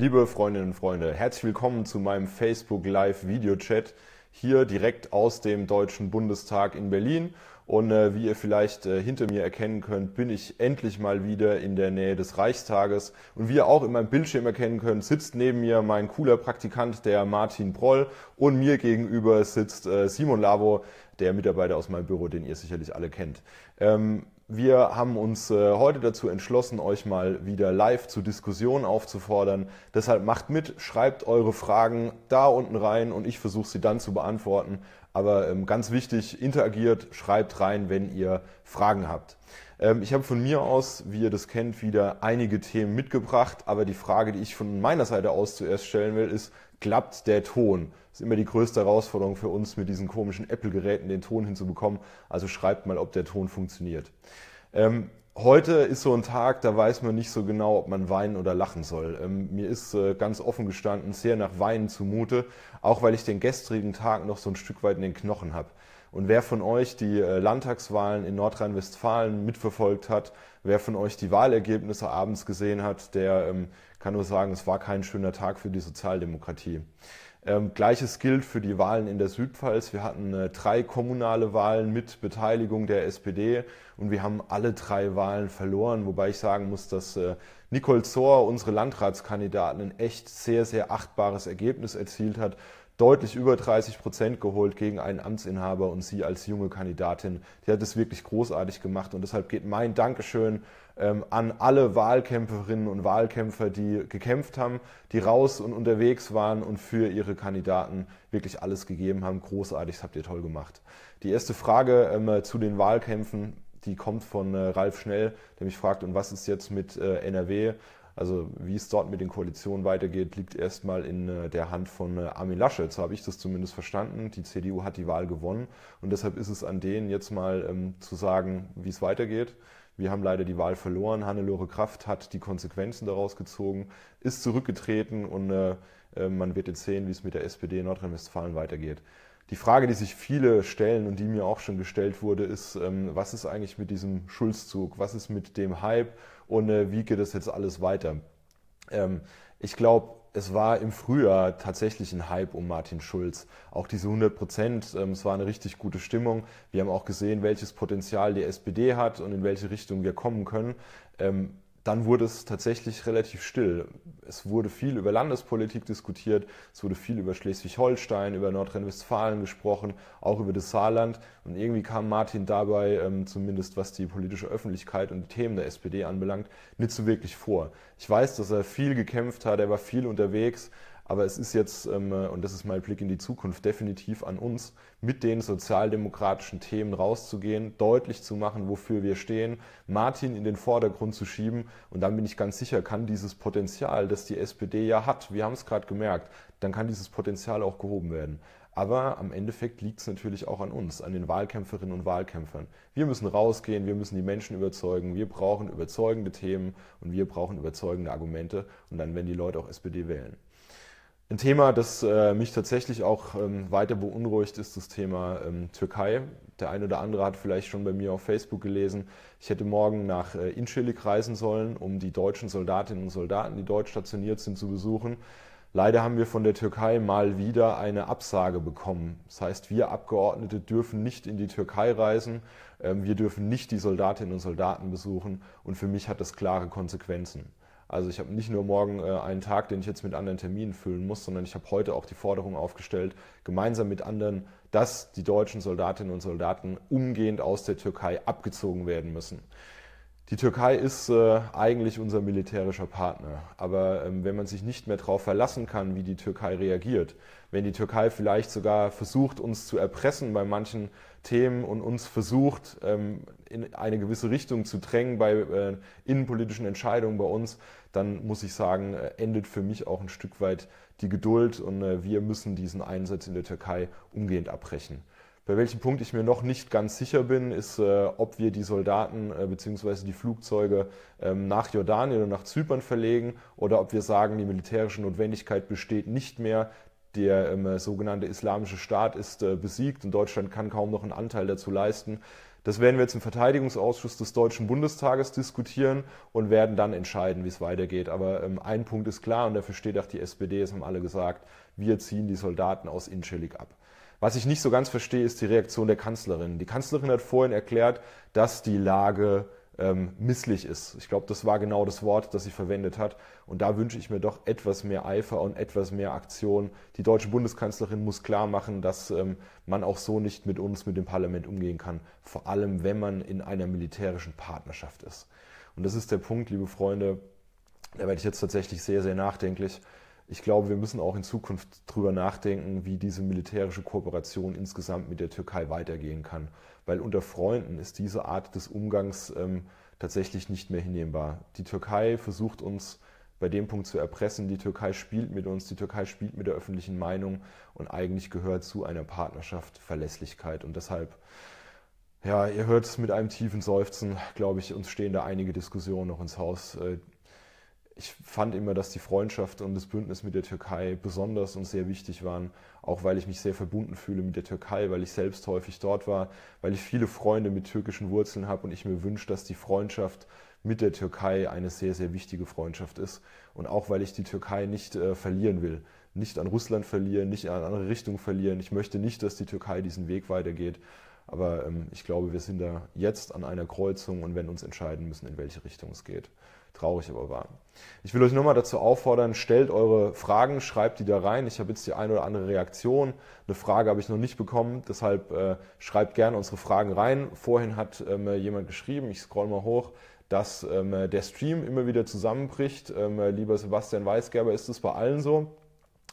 Liebe Freundinnen und Freunde, herzlich willkommen zu meinem Facebook Live Video Chat hier direkt aus dem Deutschen Bundestag in Berlin. Und äh, wie ihr vielleicht äh, hinter mir erkennen könnt, bin ich endlich mal wieder in der Nähe des Reichstages. Und wie ihr auch in meinem Bildschirm erkennen könnt, sitzt neben mir mein cooler Praktikant, der Martin Proll. Und mir gegenüber sitzt äh, Simon Lavo, der Mitarbeiter aus meinem Büro, den ihr sicherlich alle kennt. Ähm, wir haben uns äh, heute dazu entschlossen, euch mal wieder live zur Diskussion aufzufordern. Deshalb macht mit, schreibt eure Fragen da unten rein und ich versuche sie dann zu beantworten. Aber ähm, ganz wichtig, interagiert, schreibt rein, wenn ihr Fragen habt. Ähm, ich habe von mir aus, wie ihr das kennt, wieder einige Themen mitgebracht, aber die Frage, die ich von meiner Seite aus zuerst stellen will, ist, klappt der Ton? Das ist immer die größte Herausforderung für uns, mit diesen komischen Apple-Geräten den Ton hinzubekommen. Also schreibt mal, ob der Ton funktioniert. Ähm, heute ist so ein Tag, da weiß man nicht so genau, ob man weinen oder lachen soll. Ähm, mir ist äh, ganz offen gestanden sehr nach Weinen zumute, auch weil ich den gestrigen Tag noch so ein Stück weit in den Knochen habe. Und wer von euch die äh, Landtagswahlen in Nordrhein-Westfalen mitverfolgt hat, wer von euch die Wahlergebnisse abends gesehen hat, der ähm, kann nur sagen, es war kein schöner Tag für die Sozialdemokratie. Ähm, Gleiches gilt für die Wahlen in der Südpfalz. Wir hatten äh, drei kommunale Wahlen mit Beteiligung der SPD und wir haben alle drei Wahlen verloren, wobei ich sagen muss, dass äh, Nicole Zohr, unsere Landratskandidatin, ein echt sehr, sehr achtbares Ergebnis erzielt hat deutlich über 30 Prozent geholt gegen einen Amtsinhaber und sie als junge Kandidatin. Die hat es wirklich großartig gemacht und deshalb geht mein Dankeschön ähm, an alle Wahlkämpferinnen und Wahlkämpfer, die gekämpft haben, die raus und unterwegs waren und für ihre Kandidaten wirklich alles gegeben haben. Großartig, das habt ihr toll gemacht. Die erste Frage ähm, zu den Wahlkämpfen, die kommt von äh, Ralf Schnell, der mich fragt, und was ist jetzt mit äh, NRW? Also wie es dort mit den Koalitionen weitergeht, liegt erstmal in äh, der Hand von äh, Armin Laschet. So habe ich das zumindest verstanden. Die CDU hat die Wahl gewonnen und deshalb ist es an denen jetzt mal ähm, zu sagen, wie es weitergeht. Wir haben leider die Wahl verloren. Hannelore Kraft hat die Konsequenzen daraus gezogen, ist zurückgetreten und äh, äh man wird jetzt sehen, wie es mit der SPD in Nordrhein-Westfalen weitergeht. Die Frage, die sich viele stellen und die mir auch schon gestellt wurde, ist, ähm, was ist eigentlich mit diesem Schulzzug? Was ist mit dem Hype? Und äh, wie geht das jetzt alles weiter? Ähm, ich glaube, es war im Frühjahr tatsächlich ein Hype um Martin Schulz. Auch diese 100 Prozent, ähm, es war eine richtig gute Stimmung. Wir haben auch gesehen, welches Potenzial die SPD hat und in welche Richtung wir kommen können. Ähm, dann wurde es tatsächlich relativ still. Es wurde viel über Landespolitik diskutiert, es wurde viel über Schleswig-Holstein, über Nordrhein-Westfalen gesprochen, auch über das Saarland. Und irgendwie kam Martin dabei, ähm, zumindest was die politische Öffentlichkeit und die Themen der SPD anbelangt, nicht so wirklich vor. Ich weiß, dass er viel gekämpft hat, er war viel unterwegs, aber es ist jetzt, ähm, äh, und das ist mein Blick in die Zukunft, definitiv an uns, mit den sozialdemokratischen Themen rauszugehen, deutlich zu machen, wofür wir stehen, Martin in den Vordergrund zu schieben. Und dann bin ich ganz sicher, kann dieses Potenzial, das die SPD ja hat, wir haben es gerade gemerkt, dann kann dieses Potenzial auch gehoben werden. Aber am Endeffekt liegt es natürlich auch an uns, an den Wahlkämpferinnen und Wahlkämpfern. Wir müssen rausgehen, wir müssen die Menschen überzeugen, wir brauchen überzeugende Themen und wir brauchen überzeugende Argumente und dann werden die Leute auch SPD wählen. Ein Thema, das äh, mich tatsächlich auch ähm, weiter beunruhigt, ist das Thema ähm, Türkei. Der eine oder andere hat vielleicht schon bei mir auf Facebook gelesen, ich hätte morgen nach äh, Incirlik reisen sollen, um die deutschen Soldatinnen und Soldaten, die dort stationiert sind, zu besuchen. Leider haben wir von der Türkei mal wieder eine Absage bekommen. Das heißt, wir Abgeordnete dürfen nicht in die Türkei reisen, ähm, wir dürfen nicht die Soldatinnen und Soldaten besuchen und für mich hat das klare Konsequenzen. Also ich habe nicht nur morgen äh, einen Tag, den ich jetzt mit anderen Terminen füllen muss, sondern ich habe heute auch die Forderung aufgestellt, gemeinsam mit anderen, dass die deutschen Soldatinnen und Soldaten umgehend aus der Türkei abgezogen werden müssen. Die Türkei ist äh, eigentlich unser militärischer Partner. Aber ähm, wenn man sich nicht mehr darauf verlassen kann, wie die Türkei reagiert, wenn die Türkei vielleicht sogar versucht, uns zu erpressen bei manchen Themen und uns versucht, ähm, in eine gewisse Richtung zu drängen bei äh, innenpolitischen Entscheidungen bei uns, dann muss ich sagen, äh, endet für mich auch ein Stück weit die Geduld und äh, wir müssen diesen Einsatz in der Türkei umgehend abbrechen. Bei welchem Punkt ich mir noch nicht ganz sicher bin, ist, äh, ob wir die Soldaten äh, bzw. die Flugzeuge ähm, nach Jordanien oder nach Zypern verlegen oder ob wir sagen, die militärische Notwendigkeit besteht nicht mehr, der ähm, sogenannte Islamische Staat ist äh, besiegt und Deutschland kann kaum noch einen Anteil dazu leisten. Das werden wir jetzt im Verteidigungsausschuss des Deutschen Bundestages diskutieren und werden dann entscheiden, wie es weitergeht. Aber ähm, ein Punkt ist klar und dafür steht auch die SPD, es haben alle gesagt, wir ziehen die Soldaten aus Inchelik ab. Was ich nicht so ganz verstehe, ist die Reaktion der Kanzlerin. Die Kanzlerin hat vorhin erklärt, dass die Lage ähm, misslich ist. Ich glaube, das war genau das Wort, das sie verwendet hat. Und da wünsche ich mir doch etwas mehr Eifer und etwas mehr Aktion. Die deutsche Bundeskanzlerin muss klar machen, dass ähm, man auch so nicht mit uns, mit dem Parlament umgehen kann. Vor allem, wenn man in einer militärischen Partnerschaft ist. Und das ist der Punkt, liebe Freunde. Da werde ich jetzt tatsächlich sehr, sehr nachdenklich ich glaube, wir müssen auch in Zukunft drüber nachdenken, wie diese militärische Kooperation insgesamt mit der Türkei weitergehen kann. Weil unter Freunden ist diese Art des Umgangs ähm, tatsächlich nicht mehr hinnehmbar. Die Türkei versucht uns bei dem Punkt zu erpressen. Die Türkei spielt mit uns, die Türkei spielt mit der öffentlichen Meinung und eigentlich gehört zu einer Partnerschaft Verlässlichkeit. Und deshalb, ja, ihr hört es mit einem tiefen Seufzen, glaube ich, uns stehen da einige Diskussionen noch ins Haus. Äh, ich fand immer, dass die Freundschaft und das Bündnis mit der Türkei besonders und sehr wichtig waren, auch weil ich mich sehr verbunden fühle mit der Türkei, weil ich selbst häufig dort war, weil ich viele Freunde mit türkischen Wurzeln habe und ich mir wünsche, dass die Freundschaft mit der Türkei eine sehr, sehr wichtige Freundschaft ist. Und auch weil ich die Türkei nicht äh, verlieren will, nicht an Russland verlieren, nicht an andere Richtung verlieren. Ich möchte nicht, dass die Türkei diesen Weg weitergeht. Aber ähm, ich glaube, wir sind da jetzt an einer Kreuzung und werden uns entscheiden müssen, in welche Richtung es geht. Traurig aber wahr. Ich will euch nochmal dazu auffordern, stellt eure Fragen, schreibt die da rein. Ich habe jetzt die eine oder andere Reaktion. Eine Frage habe ich noch nicht bekommen, deshalb äh, schreibt gerne unsere Fragen rein. Vorhin hat ähm, jemand geschrieben, ich scroll mal hoch, dass ähm, der Stream immer wieder zusammenbricht. Ähm, lieber Sebastian Weisgerber, ist es bei allen so?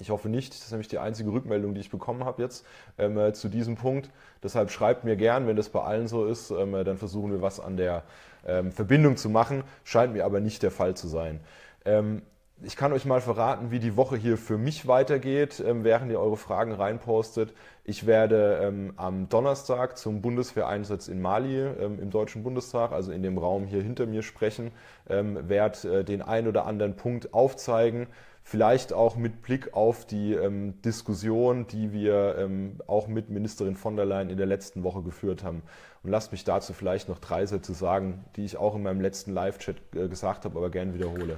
Ich hoffe nicht, das ist nämlich die einzige Rückmeldung, die ich bekommen habe jetzt ähm, äh, zu diesem Punkt. Deshalb schreibt mir gern, wenn das bei allen so ist, ähm, äh, dann versuchen wir was an der ähm, Verbindung zu machen. Scheint mir aber nicht der Fall zu sein. Ähm, ich kann euch mal verraten, wie die Woche hier für mich weitergeht, ähm, während ihr eure Fragen reinpostet. Ich werde ähm, am Donnerstag zum Bundeswehreinsatz in Mali im Deutschen Bundestag, also in dem Raum hier hinter mir sprechen, werde äh, den ein oder anderen Punkt aufzeigen vielleicht auch mit Blick auf die ähm, Diskussion, die wir ähm, auch mit Ministerin von der Leyen in der letzten Woche geführt haben. Und lasst mich dazu vielleicht noch drei Sätze sagen, die ich auch in meinem letzten Live-Chat äh, gesagt habe, aber gern wiederhole.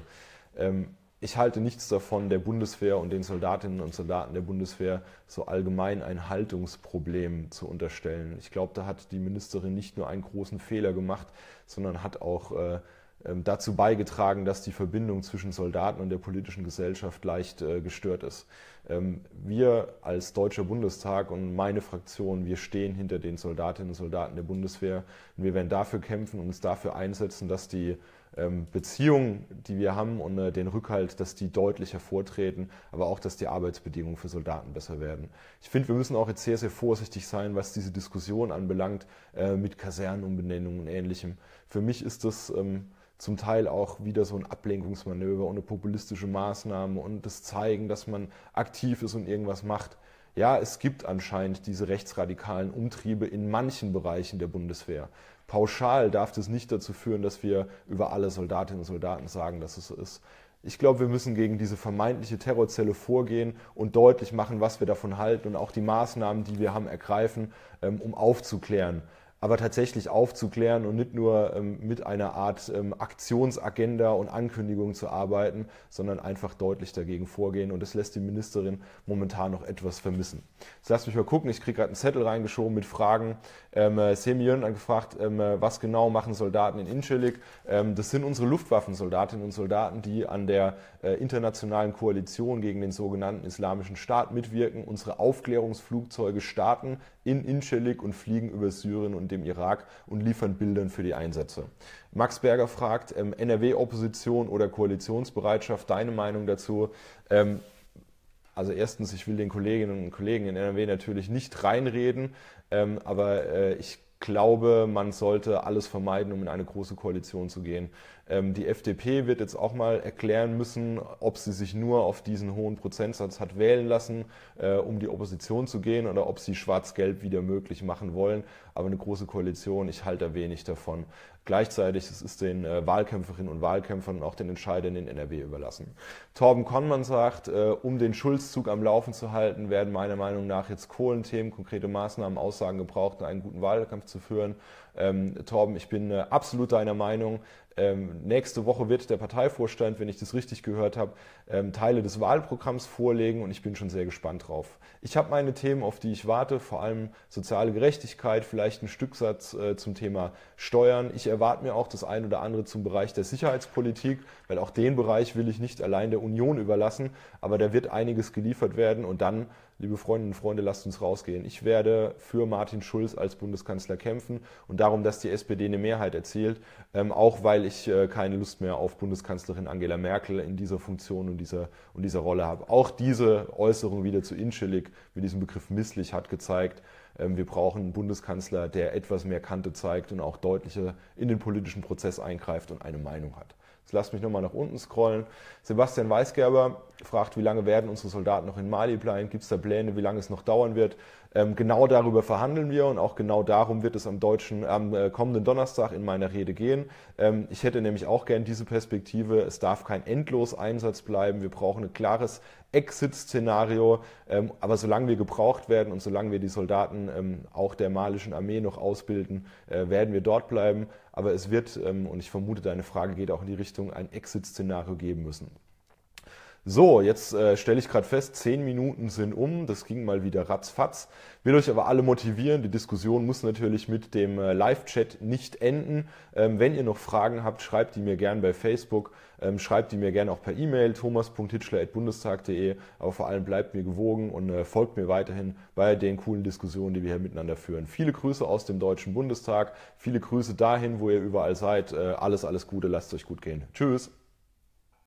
Ähm, ich halte nichts davon, der Bundeswehr und den Soldatinnen und Soldaten der Bundeswehr so allgemein ein Haltungsproblem zu unterstellen. Ich glaube, da hat die Ministerin nicht nur einen großen Fehler gemacht, sondern hat auch äh, ähm, dazu beigetragen, dass die Verbindung zwischen Soldaten und der politischen Gesellschaft leicht äh, gestört ist. Ähm, wir als Deutscher Bundestag und meine Fraktion, wir stehen hinter den Soldatinnen und Soldaten der Bundeswehr und wir werden dafür kämpfen und uns dafür einsetzen, dass die ähm, Beziehungen, die wir haben und äh, den Rückhalt, dass die deutlich hervortreten, aber auch, dass die Arbeitsbedingungen für Soldaten besser werden. Ich finde, wir müssen auch jetzt sehr, sehr vorsichtig sein, was diese Diskussion anbelangt äh, mit Kasernenumbenennungen und Ähnlichem. Für mich ist das zum Teil auch wieder so ein Ablenkungsmanöver und eine populistische Maßnahme und das Zeigen, dass man aktiv ist und irgendwas macht. Ja, es gibt anscheinend diese rechtsradikalen Umtriebe in manchen Bereichen der Bundeswehr. Pauschal darf das nicht dazu führen, dass wir über alle Soldatinnen und Soldaten sagen, dass es so ist. Ich glaube, wir müssen gegen diese vermeintliche Terrorzelle vorgehen und deutlich machen, was wir davon halten und auch die Maßnahmen, die wir haben, ergreifen, ähm, um aufzuklären aber tatsächlich aufzuklären und nicht nur ähm, mit einer Art ähm, Aktionsagenda und Ankündigung zu arbeiten, sondern einfach deutlich dagegen vorgehen. Und das lässt die Ministerin momentan noch etwas vermissen. Jetzt lasst mich mal gucken, ich kriege gerade einen Zettel reingeschoben mit Fragen. Ähm, äh, Semyon hat gefragt, ähm, äh, was genau machen Soldaten in Incelik? Ähm, das sind unsere Luftwaffensoldatinnen und Soldaten, die an der äh, internationalen Koalition gegen den sogenannten Islamischen Staat mitwirken, unsere Aufklärungsflugzeuge starten in Inchelik und fliegen über Syrien und dem Irak und liefern Bildern für die Einsätze. Max Berger fragt, ähm, NRW-Opposition oder Koalitionsbereitschaft, deine Meinung dazu? Ähm, also erstens, ich will den Kolleginnen und Kollegen in NRW natürlich nicht reinreden, ähm, aber äh, ich glaube, man sollte alles vermeiden, um in eine große Koalition zu gehen. Ähm, die FDP wird jetzt auch mal erklären müssen, ob sie sich nur auf diesen hohen Prozentsatz hat wählen lassen, äh, um die Opposition zu gehen oder ob sie Schwarz-Gelb wieder möglich machen wollen. Aber eine große Koalition, ich halte da wenig davon. Gleichzeitig es ist es den äh, Wahlkämpferinnen und Wahlkämpfern und auch den Entscheidern in NRW überlassen. Torben Konmann sagt, äh, um den Schulzzug am Laufen zu halten, werden meiner Meinung nach jetzt Kohlenthemen, konkrete Maßnahmen, Aussagen gebraucht, um einen guten Wahlkampf zu führen. Ähm, Torben, ich bin äh, absolut deiner Meinung. Ähm, nächste Woche wird der Parteivorstand, wenn ich das richtig gehört habe, ähm, Teile des Wahlprogramms vorlegen und ich bin schon sehr gespannt drauf. Ich habe meine Themen, auf die ich warte, vor allem soziale Gerechtigkeit, vielleicht ein Stücksatz äh, zum Thema Steuern. Ich erwarte mir auch das ein oder andere zum Bereich der Sicherheitspolitik, weil auch den Bereich will ich nicht allein der Union überlassen, aber da wird einiges geliefert werden und dann liebe Freundinnen und Freunde, lasst uns rausgehen. Ich werde für Martin Schulz als Bundeskanzler kämpfen und darum darum, dass die SPD eine Mehrheit erzielt, ähm, auch weil ich äh, keine Lust mehr auf Bundeskanzlerin Angela Merkel in dieser Funktion und dieser, und dieser Rolle habe. Auch diese Äußerung wieder zu Inschillig mit diesem Begriff misslich hat gezeigt, ähm, wir brauchen einen Bundeskanzler, der etwas mehr Kante zeigt und auch deutlicher in den politischen Prozess eingreift und eine Meinung hat. Jetzt lasst mich nochmal nach unten scrollen. Sebastian Weisgerber fragt, wie lange werden unsere Soldaten noch in Mali bleiben, gibt es da Pläne, wie lange es noch dauern wird. Ähm, genau darüber verhandeln wir und auch genau darum wird es am deutschen, am äh, kommenden Donnerstag in meiner Rede gehen. Ähm, ich hätte nämlich auch gern diese Perspektive, es darf kein endlos Einsatz bleiben, wir brauchen ein klares Exit-Szenario, ähm, aber solange wir gebraucht werden und solange wir die Soldaten ähm, auch der malischen Armee noch ausbilden, äh, werden wir dort bleiben. Aber es wird, ähm, und ich vermute, deine Frage geht auch in die Richtung, ein Exit-Szenario geben müssen. So, jetzt äh, stelle ich gerade fest, zehn Minuten sind um, das ging mal wieder ratzfatz. Will euch aber alle motivieren, die Diskussion muss natürlich mit dem äh, Live-Chat nicht enden. Ähm, wenn ihr noch Fragen habt, schreibt die mir gern bei Facebook, ähm, schreibt die mir gern auch per E-Mail, thomas.hitschler.bundestag.de, aber vor allem bleibt mir gewogen und äh, folgt mir weiterhin bei den coolen Diskussionen, die wir hier miteinander führen. Viele Grüße aus dem Deutschen Bundestag, viele Grüße dahin, wo ihr überall seid. Äh, alles, alles Gute, lasst es euch gut gehen. Tschüss!